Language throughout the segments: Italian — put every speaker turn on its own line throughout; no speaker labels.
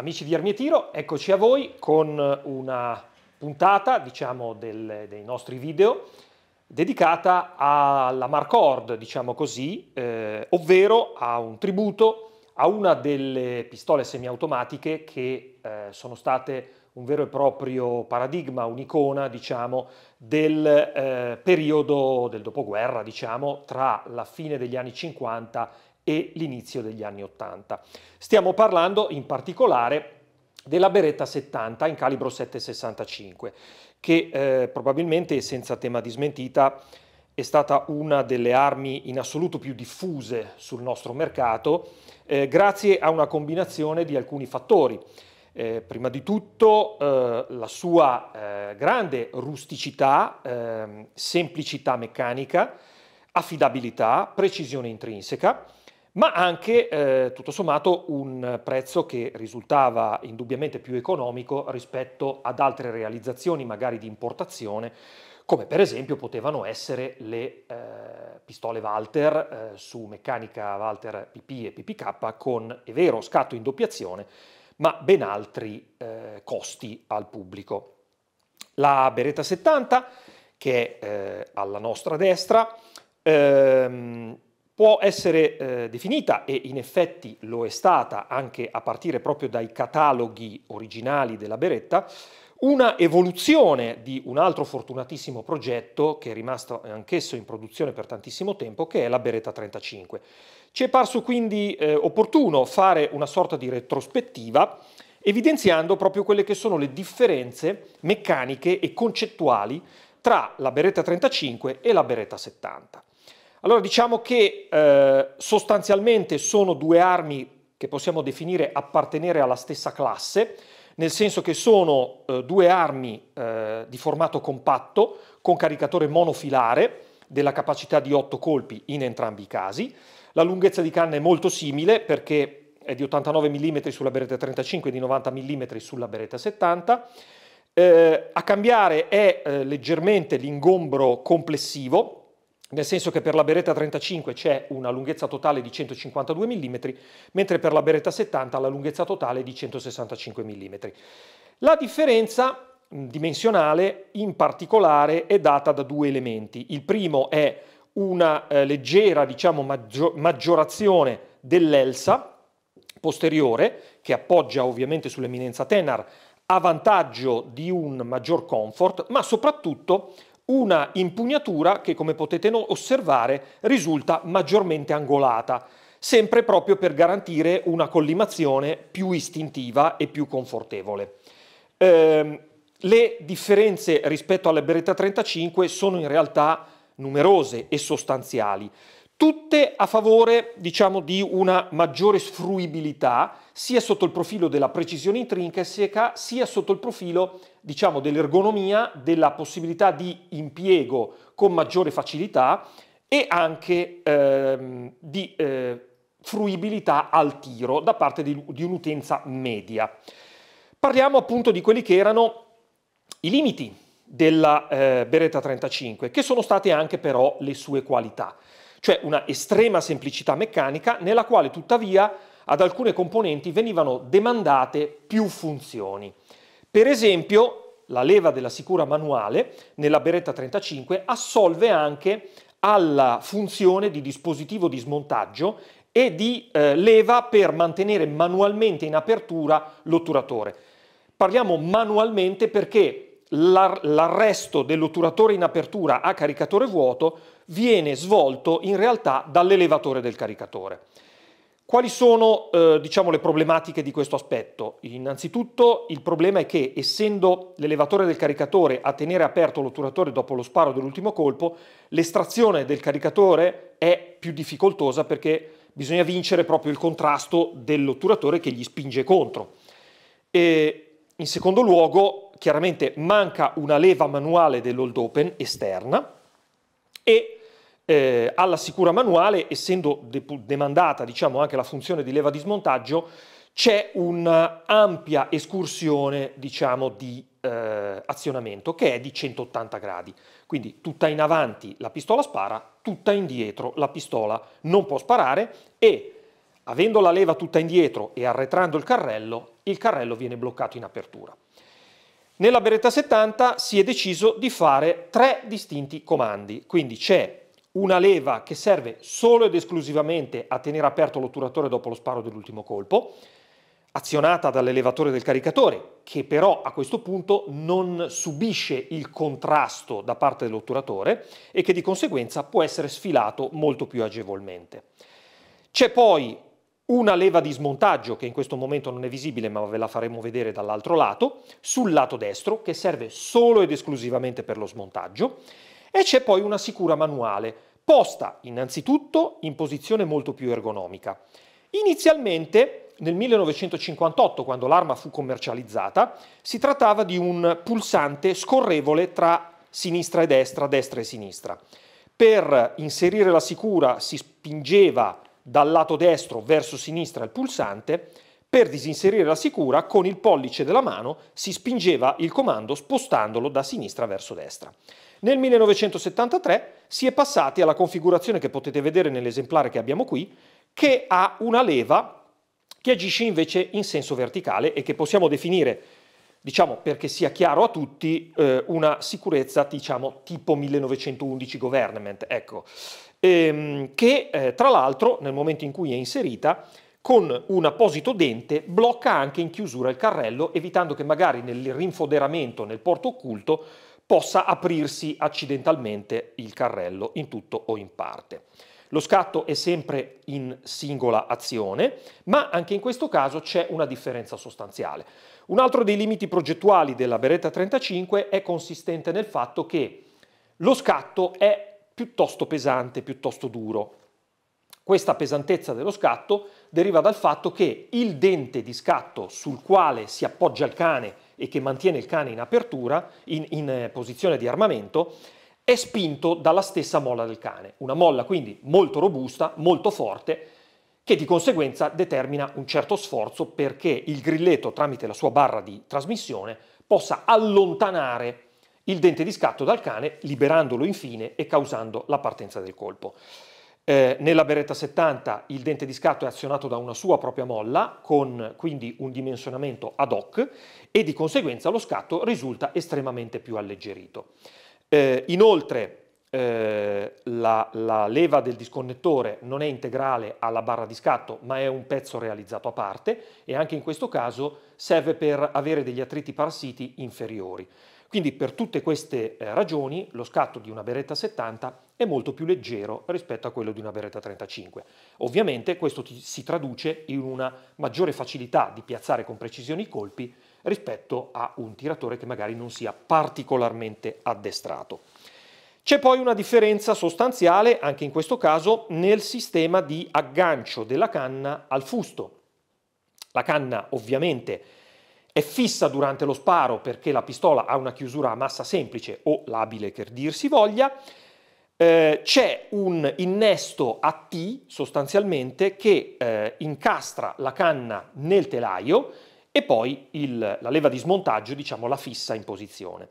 Amici di Armietiro, eccoci a voi con una puntata, diciamo, del, dei nostri video dedicata alla Marcord, diciamo così, eh, ovvero a un tributo a una delle pistole semiautomatiche che eh, sono state un vero e proprio paradigma, un'icona, diciamo, del eh, periodo del dopoguerra, diciamo, tra la fine degli anni 50 e e l'inizio degli anni 80. Stiamo parlando in particolare della Beretta 70 in calibro 765, che eh, probabilmente senza tema di smentita è stata una delle armi in assoluto più diffuse sul nostro mercato, eh, grazie a una combinazione di alcuni fattori. Eh, prima di tutto eh, la sua eh, grande rusticità, ehm, semplicità meccanica, affidabilità, precisione intrinseca ma anche eh, tutto sommato un prezzo che risultava indubbiamente più economico rispetto ad altre realizzazioni magari di importazione come per esempio potevano essere le eh, pistole Walter eh, su meccanica Walter PP e PPK con, è vero, scatto in doppiazione, ma ben altri eh, costi al pubblico. La Beretta 70, che è eh, alla nostra destra, ehm, può essere eh, definita, e in effetti lo è stata anche a partire proprio dai cataloghi originali della Beretta, una evoluzione di un altro fortunatissimo progetto che è rimasto anch'esso in produzione per tantissimo tempo, che è la Beretta 35. Ci è parso quindi eh, opportuno fare una sorta di retrospettiva evidenziando proprio quelle che sono le differenze meccaniche e concettuali tra la Beretta 35 e la Beretta 70. Allora diciamo che eh, sostanzialmente sono due armi che possiamo definire appartenere alla stessa classe, nel senso che sono eh, due armi eh, di formato compatto con caricatore monofilare della capacità di 8 colpi in entrambi i casi. La lunghezza di canna è molto simile perché è di 89 mm sulla beretta 35 e di 90 mm sulla beretta 70. Eh, a cambiare è eh, leggermente l'ingombro complessivo nel senso che per la Beretta 35 c'è una lunghezza totale di 152 mm, mentre per la Beretta 70 la lunghezza totale è di 165 mm. La differenza dimensionale in particolare è data da due elementi. Il primo è una eh, leggera diciamo, maggio maggiorazione dell'elsa posteriore, che appoggia ovviamente sull'eminenza tenar, a vantaggio di un maggior comfort, ma soprattutto una impugnatura che come potete osservare risulta maggiormente angolata, sempre proprio per garantire una collimazione più istintiva e più confortevole. Eh, le differenze rispetto alla Beretta 35 sono in realtà numerose e sostanziali tutte a favore diciamo, di una maggiore sfruibilità sia sotto il profilo della precisione intrinseca sia sotto il profilo diciamo, dell'ergonomia, della possibilità di impiego con maggiore facilità e anche ehm, di eh, fruibilità al tiro da parte di, di un'utenza media. Parliamo appunto di quelli che erano i limiti della eh, Beretta 35, che sono state anche però le sue qualità cioè una estrema semplicità meccanica nella quale tuttavia ad alcune componenti venivano demandate più funzioni. Per esempio, la leva della sicura manuale nella Beretta 35 assolve anche alla funzione di dispositivo di smontaggio e di eh, leva per mantenere manualmente in apertura l'otturatore. Parliamo manualmente perché l'arresto dell'otturatore in apertura a caricatore vuoto viene svolto in realtà dall'elevatore del caricatore. Quali sono eh, diciamo, le problematiche di questo aspetto? Innanzitutto il problema è che essendo l'elevatore del caricatore a tenere aperto l'otturatore dopo lo sparo dell'ultimo colpo, l'estrazione del caricatore è più difficoltosa perché bisogna vincere proprio il contrasto dell'otturatore che gli spinge contro. E, in secondo luogo, chiaramente manca una leva manuale dell'hold open esterna e eh, alla sicura manuale, essendo de demandata diciamo, anche la funzione di leva di smontaggio, c'è un'ampia escursione diciamo, di eh, azionamento che è di 180 gradi. Quindi tutta in avanti la pistola spara, tutta indietro la pistola non può sparare e avendo la leva tutta indietro e arretrando il carrello, il carrello viene bloccato in apertura. Nella Beretta 70 si è deciso di fare tre distinti comandi, quindi c'è una leva che serve solo ed esclusivamente a tenere aperto l'otturatore dopo lo sparo dell'ultimo colpo, azionata dall'elevatore del caricatore, che però a questo punto non subisce il contrasto da parte dell'otturatore e che di conseguenza può essere sfilato molto più agevolmente. C'è poi una leva di smontaggio che in questo momento non è visibile ma ve la faremo vedere dall'altro lato, sul lato destro che serve solo ed esclusivamente per lo smontaggio e c'è poi una sicura manuale posta innanzitutto in posizione molto più ergonomica. Inizialmente nel 1958, quando l'arma fu commercializzata, si trattava di un pulsante scorrevole tra sinistra e destra, destra e sinistra. Per inserire la sicura si spingeva dal lato destro verso sinistra il pulsante per disinserire la sicura, con il pollice della mano si spingeva il comando spostandolo da sinistra verso destra. Nel 1973 si è passati alla configurazione che potete vedere nell'esemplare che abbiamo qui, che ha una leva che agisce invece in senso verticale e che possiamo definire, diciamo perché sia chiaro a tutti, eh, una sicurezza diciamo, tipo 1911 government, ecco. ehm, che eh, tra l'altro nel momento in cui è inserita con un apposito dente blocca anche in chiusura il carrello, evitando che magari nel rinfoderamento nel porto occulto possa aprirsi accidentalmente il carrello in tutto o in parte. Lo scatto è sempre in singola azione, ma anche in questo caso c'è una differenza sostanziale. Un altro dei limiti progettuali della Beretta 35 è consistente nel fatto che lo scatto è piuttosto pesante, piuttosto duro. Questa pesantezza dello scatto deriva dal fatto che il dente di scatto sul quale si appoggia il cane e che mantiene il cane in apertura, in, in eh, posizione di armamento, è spinto dalla stessa molla del cane. Una molla quindi molto robusta, molto forte, che di conseguenza determina un certo sforzo perché il grilletto, tramite la sua barra di trasmissione, possa allontanare il dente di scatto dal cane, liberandolo infine e causando la partenza del colpo. Eh, nella Beretta 70 il dente di scatto è azionato da una sua propria molla, con quindi un dimensionamento ad hoc, e di conseguenza lo scatto risulta estremamente più alleggerito. Eh, inoltre eh, la, la, leva del disconnettore non è integrale alla barra di scatto, ma è un pezzo realizzato a parte e anche in questo caso serve per avere degli attriti parassiti inferiori. Quindi per tutte queste eh, ragioni lo scatto di una Beretta 70 è molto più leggero rispetto a quello di una Beretta 35. Ovviamente questo si traduce in una maggiore facilità di piazzare con precisione i colpi rispetto a un tiratore che magari non sia particolarmente addestrato. C'è poi una differenza sostanziale, anche in questo caso, nel sistema di aggancio della canna al fusto. La canna ovviamente è fissa durante lo sparo perché la pistola ha una chiusura a massa semplice o labile che dir si voglia, eh, c'è un innesto a T sostanzialmente che eh, incastra la canna nel telaio e poi il, la leva di smontaggio diciamo, la fissa in posizione.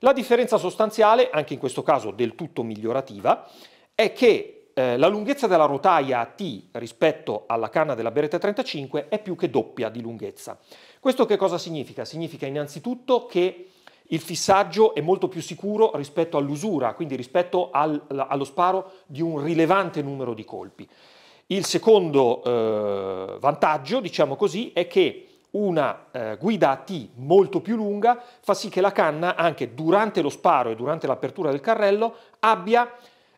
La differenza sostanziale, anche in questo caso del tutto migliorativa, è che eh, la lunghezza della rotaia T rispetto alla canna della Beretta 35 è più che doppia di lunghezza. Questo che cosa significa? Significa innanzitutto che il fissaggio è molto più sicuro rispetto all'usura, quindi rispetto al, allo sparo di un rilevante numero di colpi. Il secondo eh, vantaggio, diciamo così, è che una eh, guida a T molto più lunga fa sì che la canna, anche durante lo sparo e durante l'apertura del carrello, abbia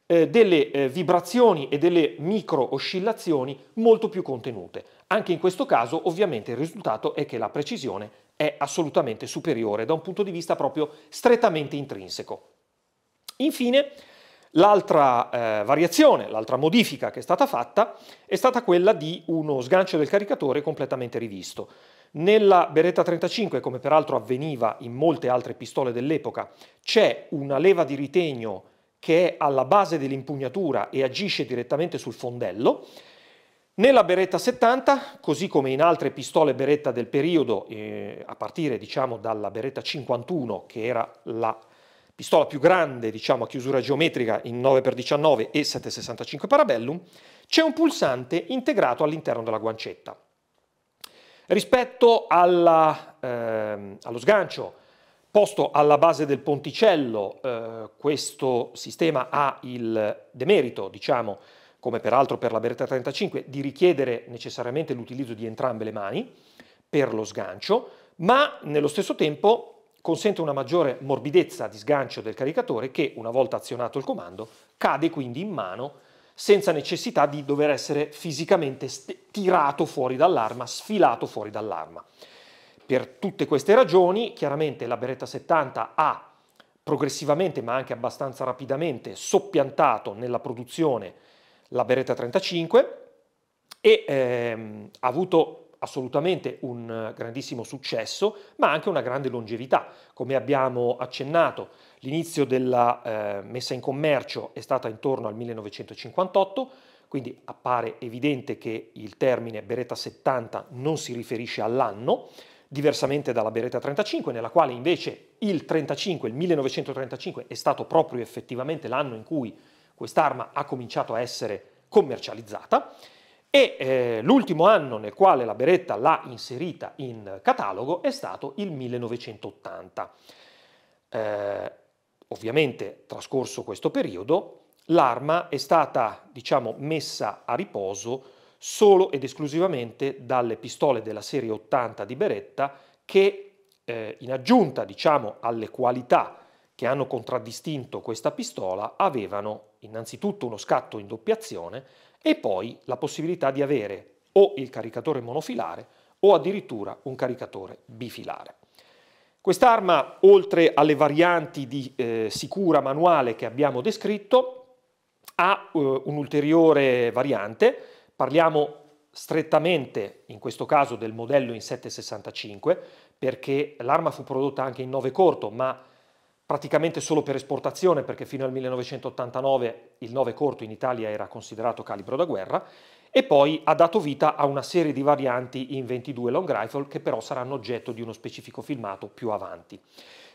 eh, delle eh, vibrazioni e delle micro oscillazioni molto più contenute. Anche in questo caso ovviamente il risultato è che la precisione è assolutamente superiore da un punto di vista proprio strettamente intrinseco. Infine, L'altra eh, variazione, l'altra modifica che è stata fatta è stata quella di uno sgancio del caricatore completamente rivisto. Nella Beretta 35, come peraltro avveniva in molte altre pistole dell'epoca, c'è una leva di ritegno che è alla base dell'impugnatura e agisce direttamente sul fondello. Nella Beretta 70, così come in altre pistole Beretta del periodo, eh, a partire diciamo, dalla Beretta 51, che era la pistola più grande diciamo, a chiusura geometrica in 9x19 e 765 Parabellum, c'è un pulsante integrato all'interno della guancetta. Rispetto alla, ehm, allo sgancio Posto alla base del ponticello, eh, questo sistema ha il demerito, diciamo, come peraltro per la Beretta 35, di richiedere necessariamente l'utilizzo di entrambe le mani per lo sgancio, ma nello stesso tempo consente una maggiore morbidezza di sgancio del caricatore che, una volta azionato il comando, cade quindi in mano senza necessità di dover essere fisicamente tirato fuori dall'arma, sfilato fuori dall'arma. Per tutte queste ragioni, chiaramente la Beretta 70 ha progressivamente, ma anche abbastanza rapidamente, soppiantato nella produzione la Beretta 35 e ehm, ha avuto assolutamente un grandissimo successo, ma anche una grande longevità. Come abbiamo accennato, l'inizio della eh, messa in commercio è stata intorno al 1958, quindi appare evidente che il termine Beretta 70 non si riferisce all'anno, diversamente dalla Beretta 35, nella quale invece il 35, il 1935, è stato proprio effettivamente l'anno in cui quest'arma ha cominciato a essere commercializzata e eh, l'ultimo anno nel quale la Beretta l'ha inserita in catalogo è stato il 1980. Eh, ovviamente trascorso questo periodo l'arma è stata diciamo, messa a riposo solo ed esclusivamente dalle pistole della serie 80 di Beretta che eh, in aggiunta diciamo, alle qualità che hanno contraddistinto questa pistola avevano innanzitutto uno scatto in doppia azione e poi la possibilità di avere o il caricatore monofilare o addirittura un caricatore bifilare. Quest'arma, oltre alle varianti di eh, sicura manuale che abbiamo descritto, ha eh, un'ulteriore variante Parliamo strettamente in questo caso del modello in 765 perché l'arma fu prodotta anche in 9 corto, ma praticamente solo per esportazione perché fino al 1989 il 9 corto in Italia era considerato calibro da guerra e poi ha dato vita a una serie di varianti in 22 long rifle che però saranno oggetto di uno specifico filmato più avanti.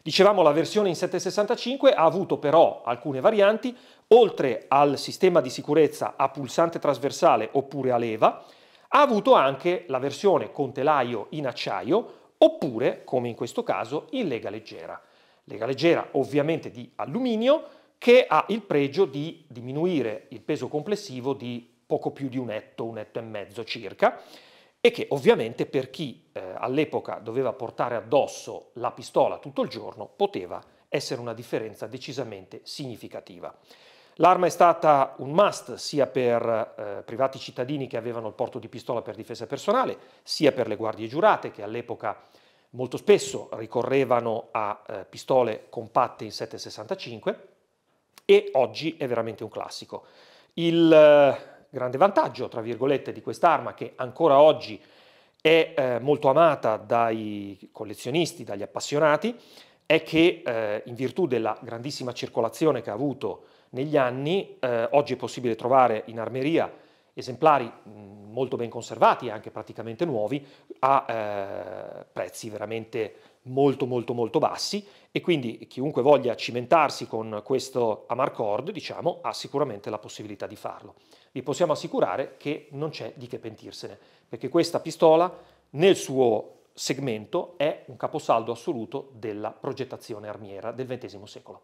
Dicevamo la versione in 765 ha avuto però alcune varianti, oltre al sistema di sicurezza a pulsante trasversale oppure a leva, ha avuto anche la versione con telaio in acciaio oppure, come in questo caso, in lega leggera. Lega leggera ovviamente di alluminio che ha il pregio di diminuire il peso complessivo di poco più di un etto, un etto e mezzo circa e che ovviamente per chi eh, all'epoca doveva portare addosso la pistola tutto il giorno poteva essere una differenza decisamente significativa. L'arma è stata un must sia per eh, privati cittadini che avevano il porto di pistola per difesa personale, sia per le guardie giurate che all'epoca molto spesso ricorrevano a eh, pistole compatte in 765 e oggi è veramente un classico. Il, eh, grande vantaggio, tra virgolette, di quest'arma che ancora oggi è eh, molto amata dai collezionisti, dagli appassionati, è che eh, in virtù della grandissima circolazione che ha avuto negli anni, eh, oggi è possibile trovare in armeria esemplari molto ben conservati e anche praticamente nuovi a eh, prezzi veramente molto molto molto bassi e quindi chiunque voglia cimentarsi con questo Amarcord diciamo ha sicuramente la possibilità di farlo vi possiamo assicurare che non c'è di che pentirsene, perché questa pistola nel suo segmento è un caposaldo assoluto della progettazione armiera del XX secolo.